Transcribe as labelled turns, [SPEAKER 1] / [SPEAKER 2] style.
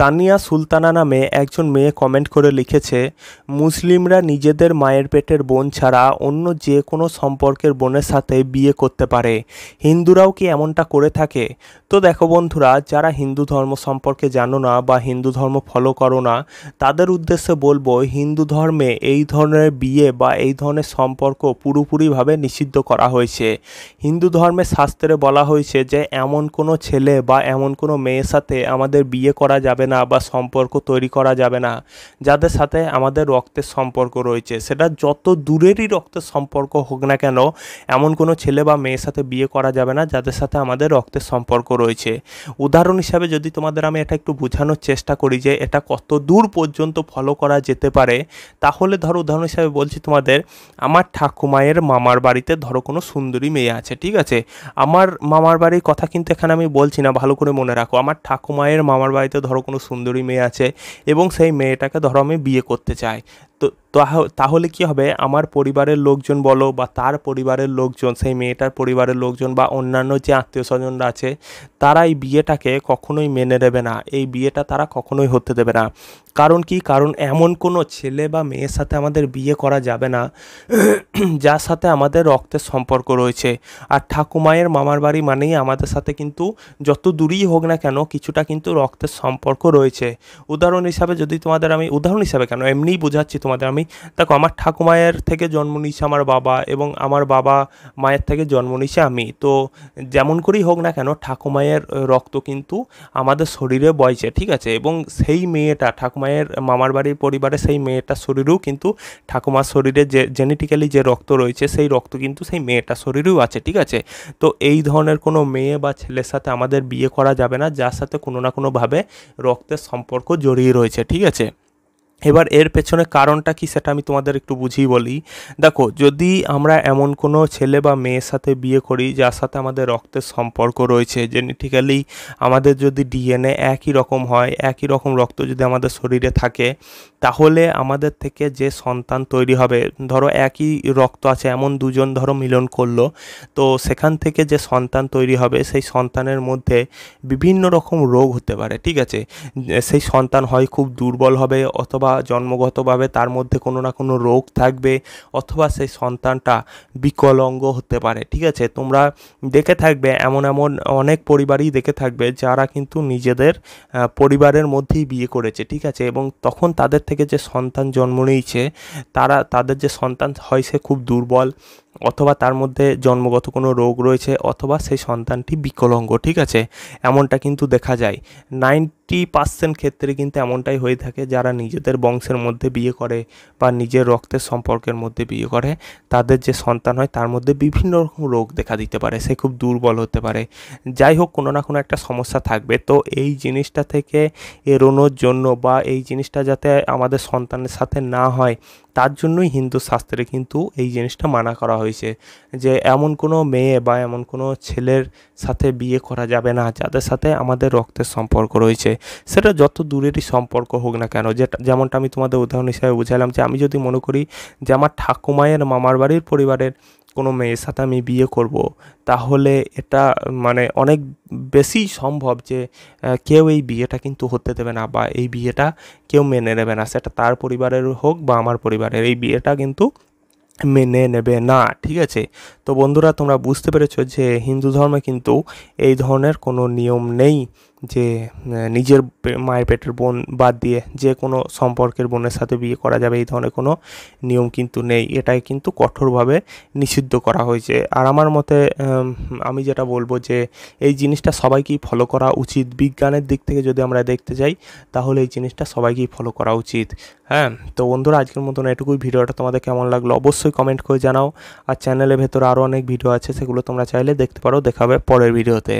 [SPEAKER 1] তানিয়া সুলতানা নামে একজন মেয়ে কমেন্ট করে লিখেছে মুসলিমরা নিজেদের মায়ের পেটের বোন ছাড়া অন্য যে কোনো সম্পর্কের বোনের সাথে বিয়ে করতে পারে হিন্দুরাও কি এমনটা করে থাকে তো দেখো বন্ধুরা যারা হিন্দু ধর্ম সম্পর্কে জানো না বা হিন্দু ধর্ম ফলো করো না তাদের উদ্দেশ্যে বলবো হিন্দু ধর্মে এই ধরনের বিয়ে বা এই ধরনের সম্পর্ক পুরোপুরিভাবে নিষিদ্ধ করা হয়েছে হিন্দু ধর্মের শাস্ত্রে বলা হয়েছে যে এমন কোনো ছেলে বা এমন কোনো মেয়ের সাথে আমাদের বিয়ে করা যাবে না বা সম্পর্ক তৈরি করা যাবে না যাদের সাথে আমাদের রক্তের সম্পর্ক রয়েছে সেটা যত দূরেরই রক্তের সম্পর্ক হোক না কেন এমন কোনো ছেলে বা মেয়ের সাথে বিয়ে করা যাবে না যাদের সাথে আমাদের রক্তের সম্পর্ক রয়েছে উদাহরণ হিসাবে যদি তোমাদের আমি এটা একটু বোঝানোর চেষ্টা করি যে এটা কত দূর পর্যন্ত ফলো করা যেতে পারে তাহলে ধরো উদাহরণ হিসাবে বলছি তোমাদের আমার ঠাকুমায়ের মামার বাড়িতে ধরো কোনো সুন্দরী মেয়ে আছে ঠিক আছে আমার মামার বাড়ির কথা কিন্তু এখানে আমি বলছি না ভালো করে মনে রাখো আমার ঠাকুমায়ের মামার বাড়িতে ধরো কোনো সুন্দরী মেয়ে আছে এবং সেই মেয়েটাকে ধরো আমি বিয়ে করতে চাই তো তাহলে কি হবে আমার পরিবারের লোকজন বলো বা তার পরিবারের লোকজন সেই মেয়েটার পরিবারের লোকজন বা অন্যান্য যে আত্মীয় স্বজনরা আছে তারা এই বিয়েটাকে কখনোই মেনে দেবে না এই বিয়েটা তারা কখনোই হতে দেবে না কারণ কি কারণ এমন কোনো ছেলে বা মেয়ের সাথে আমাদের বিয়ে করা যাবে না যার সাথে আমাদের রক্তের সম্পর্ক রয়েছে আর ঠাকুমায়ের মামার বাড়ি মানেই আমাদের সাথে কিন্তু যত দূরই হোক না কেন কিছুটা কিন্তু রক্তের সম্পর্ক রয়েছে উদাহরণ হিসাবে যদি তোমাদের আমি উদাহরণ হিসাবে কেন এমনিই বোঝাচ্ছি তোমার তোমাদের আমি দেখো আমার ঠাকুমায়ের থেকে জন্ম নিয়েছে আমার বাবা এবং আমার বাবা মায়ের থেকে জন্ম নিয়েছে আমি তো যেমন করেই হোক না কেন ঠাকুমায়ের রক্ত কিন্তু আমাদের শরীরে বইছে ঠিক আছে এবং সেই মেয়েটা ঠাকুমায়ের মামার বাড়ির পরিবারে সেই মেয়েটার শরীরেও কিন্তু ঠাকুমার শরীরে যে জেনেটিক্যালি যে রক্ত রয়েছে সেই রক্ত কিন্তু সেই মেয়েটার শরীরেও আছে ঠিক আছে তো এই ধরনের কোনো মেয়ে বা ছেলের সাথে আমাদের বিয়ে করা যাবে না যার সাথে কোনো না কোনোভাবে রক্তের সম্পর্ক জড়িয়ে রয়েছে ঠিক আছে এবার এর পেছনে কারণটা কি সেটা আমি তোমাদের একটু বুঝিয়ে বলি দেখো যদি আমরা এমন কোনো ছেলে বা মেয়ের সাথে বিয়ে করি যার সাথে আমাদের রক্তের সম্পর্ক রয়েছে জেনেটিক্যালি আমাদের যদি ডিএনএ একই রকম হয় একই রকম রক্ত যদি আমাদের শরীরে থাকে তাহলে আমাদের থেকে যে সন্তান তৈরি হবে ধরো একই রক্ত আছে এমন দুজন ধরো মিলন করলো তো সেখান থেকে যে সন্তান তৈরি হবে সেই সন্তানের মধ্যে বিভিন্ন রকম রোগ হতে পারে ঠিক আছে সেই সন্তান হয় খুব দুর্বল হবে অথবা অথবা জন্মগতভাবে তার মধ্যে কোনো না কোনো রোগ থাকবে অথবা সেই সন্তানটা বিকলঙ্গ হতে পারে ঠিক আছে তোমরা দেখে থাকবে এমন এমন অনেক পরিবারই দেখে থাকবে যারা কিন্তু নিজেদের পরিবারের মধ্যেই বিয়ে করেছে ঠিক আছে এবং তখন তাদের থেকে যে সন্তান জন্ম নিয়েছে তারা তাদের যে সন্তান হয় সে খুব দুর্বল অথবা তার মধ্যে জন্মগত কোনো রোগ রয়েছে অথবা সেই সন্তানটি বিকলঙ্গ ঠিক আছে এমনটা কিন্তু দেখা যায় নাইনটি পার্সেন্ট ক্ষেত্রে কিন্তু এমনটাই হয়ে থাকে যারা নিজেদের বংশের মধ্যে বিয়ে করে বা নিজের রক্তের সম্পর্কের মধ্যে বিয়ে করে তাদের যে সন্তান হয় তার মধ্যে বিভিন্ন রকম রোগ দেখা দিতে পারে সে খুব দুর্বল হতে পারে যাই হোক কোনো না কোনো একটা সমস্যা থাকবে তো এই জিনিসটা থেকে এড়োনোর জন্য বা এই জিনিসটা যাতে আমাদের সন্তানের সাথে না হয় তার জন্যই হিন্দু শাস্ত্রে কিন্তু এই জিনিসটা মানা করা হয়েছে যে এমন কোনো মেয়ে বা এমন কোনো ছেলের সাথে বিয়ে করা যাবে না যাদের সাথে আমাদের রক্তের সম্পর্ক রয়েছে সেটা যত দূরেরই সম্পর্ক হোক না কেন যেটা যেমনটা আমি তোমাদের উদাহরণ হিসাবে বুঝালাম যে আমি যদি মনে করি যে আমার ঠাকুমায়ের মামার বাড়ির পরিবারের কোনো মেয়ের সাথে আমি বিয়ে করব তাহলে এটা মানে অনেক বেশি সম্ভব যে কেউ এই বিয়েটা কিন্তু হতে দেবে না বা এই বিয়েটা কেউ মেনে নেবে না সেটা তার পরিবারের হোক বা আমার পরিবারের এই বিয়েটা কিন্তু মেনে নেবে না ঠিক আছে তো বন্ধুরা তোমরা বুঝতে পেরেছো যে হিন্দু ধর্মে কিন্তু এই ধরনের কোনো নিয়ম নেই যে নিজের মায়ের পেটের বোন বাদ দিয়ে যে কোনো সম্পর্কের বোনের সাথে বিয়ে করা যাবে এই ধরনের কোনো নিয়ম কিন্তু নেই এটাই কিন্তু কঠোরভাবে নিষিদ্ধ করা হয়েছে আর আমার মতে আমি যেটা বলবো যে এই জিনিসটা সবাইকেই ফলো করা উচিত বিজ্ঞানের দিক থেকে যদি আমরা দেখতে যাই তাহলে এই জিনিসটা সবাইকেই ফলো করা উচিত হ্যাঁ তো বন্ধুরা আজকের মতন এটুকুই ভিডিওটা তোমাদের কেমন লাগলো অবশ্যই কমেন্ট করে জানাও আর চ্যানেলের ভেতরে আরও অনেক ভিডিও আছে সেগুলো তোমরা চাইলে দেখতে পারো দেখাবে পরের ভিডিওতে